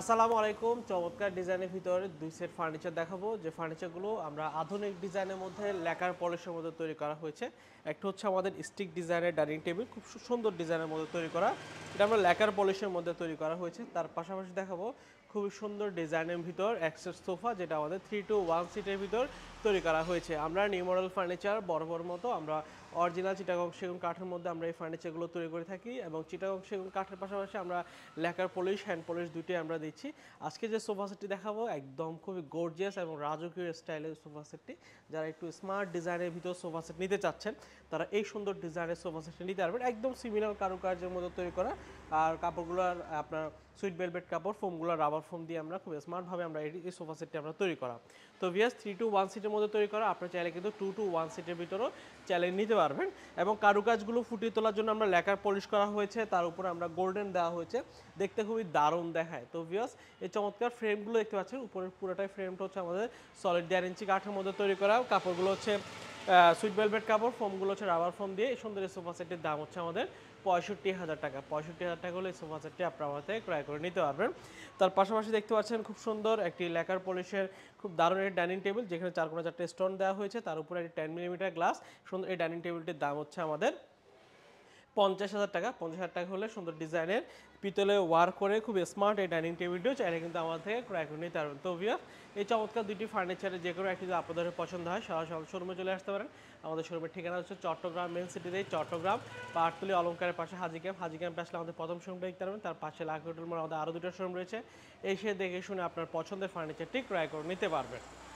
আসসালামু আলাইকুম চমৎকার ডিজাইনের ভিতরে দুই সেট ফার্নিচার দেখাবো যে ফার্নিচারগুলো আমরা আধুনিক ডিজাইনের মধ্যে লেকার পলিশের মধ্যে তৈরি করা হয়েছে একটা হচ্ছে আমাদের স্টিক ডিজাইনের ডাইনিং টেবিল খুব সুন্দর ডিজাইনের মধ্যে তৈরি করা এটা আমরা লেকার পলিশের মধ্যে তৈরি করা হয়েছে তার পাশাপাশি দেখাবো খুবই সুন্দর ডিজাইনের ভিতর অ্যাক্সেস সোফা যেটা আমাদের থ্রি টু ওয়ান সিটের ভিতর তৈরি করা হয়েছে আমরা নিউ মডেল ফার্নিচার বড় মতো আমরা অরিজিনাল চিটাগং সেগুন কাঠের মধ্যে আমরা এই ফার্নিচারগুলো তৈরি করে থাকি এবং চিটাগং সেগুন কাঠের পাশাপাশি আমরা ল্যাকার পলিশ হ্যান্ড পলিশ দুটি আমরা দিচ্ছি আজকে যে সোফা সেটটি দেখাবো একদম খুবই গর্জিয়াস এবং রাজকীয় স্টাইলের সোফা সেটটি যারা একটু স্মার্ট ডিজাইনের ভিতর সোফা সেট নিতে চাচ্ছেন তারা এই সুন্দর ডিজাইনের সোফা সেটটি নিতে পারবেন একদম সিমিলার কারুকার্যের মতো তৈরি করা আর কাপড়গুলো আপনার সুইট বেলভেট কাপড় ফোমগুলো রাবার ফোম দিয়ে আমরা খুব স্মার্টভাবে আমরা এই সোফা সেটটি আমরা তৈরি করা তো ভিএস থ্রি টু ওয়ান সিটের মধ্যে তৈরি করা আপনার চাইলে কিন্তু টু টু ওয়ান সিটের ভিতরেও চ্যালেঞ্জ নিতে পারবেন এবং কারুকাজগুলো ফুটিয়ে তোলার জন্য আমরা লেকার পলিশ করা হয়েছে তার উপরে আমরা গোল্ডেন দেওয়া হয়েছে দেখতে খুবই দারুণ দেখায় তো ভিএস এই চমৎকার ফ্রেমগুলো দেখতে পাচ্ছেন উপরের পুরোটাই ফ্রেমটা হচ্ছে আমাদের সলিড দেড় ইঞ্চি কাঠের মধ্যে তৈরি করা কাপড়গুলো হচ্ছে সুইট ভেলভেট কাপড় ফোমগুলো হচ্ছে রাবার ফোম দিয়ে সুন্দর এই সোফা সেটের দাম হচ্ছে আমাদের পঁয়ষট্টি হাজার টাকা পঁয়ষট্টি হাজার টাকা হলে এই সোফা সেটটি আপনার আমার থেকে ক্রয় করে নিতে পারবেন তার পাশাপাশি দেখতে পাচ্ছেন খুব সুন্দর একটি লেকার পলিশের খুব দারুণ একটি ডাইনিং টেবিল যেখানে চার কোনো চারটে স্টোন দেওয়া হয়েছে তার উপরে একটি টেন মিলিমিটার গ্লাস সুন্দর এই ডাইনিং টেবিলটির দাম হচ্ছে আমাদের পঞ্চাশ হাজার টাকা পঞ্চাশ হাজার টাকা হলে সুন্দর ডিজাইনের পিতলে ওয়ার করে খুব স্মার্ট এই ডাইনিং টেবিলটিও চাইলে কিন্তু আমার থেকে ক্রয় করে নিতে পারবেন তো ভিয়া এই চমৎকার দুটি ফার্নিচারের যে কোনো একটি আপনাদের পছন্দ হয় সরাসরি শোরুমে চলে আসতে পারেন আমাদের শোরুমের ঠিকানা হচ্ছে চট্টগ্রাম মেন সিটিতে চট্টগ্রাম পাহাড়তলি অলঙ্কারের পাশে হাজি ক্যাম্প হাজি ক্যাম্পে আসলে আমাদের প্রথম শোরুম দেখতে পারবেন তার পাশে লাখ হোটেল মানে আমাদের আরও দুটো শোরুম রয়েছে এসে দেখে শুনে আপনার পছন্দের ফার্নিচারটি ক্রয় করে নিতে পারবেন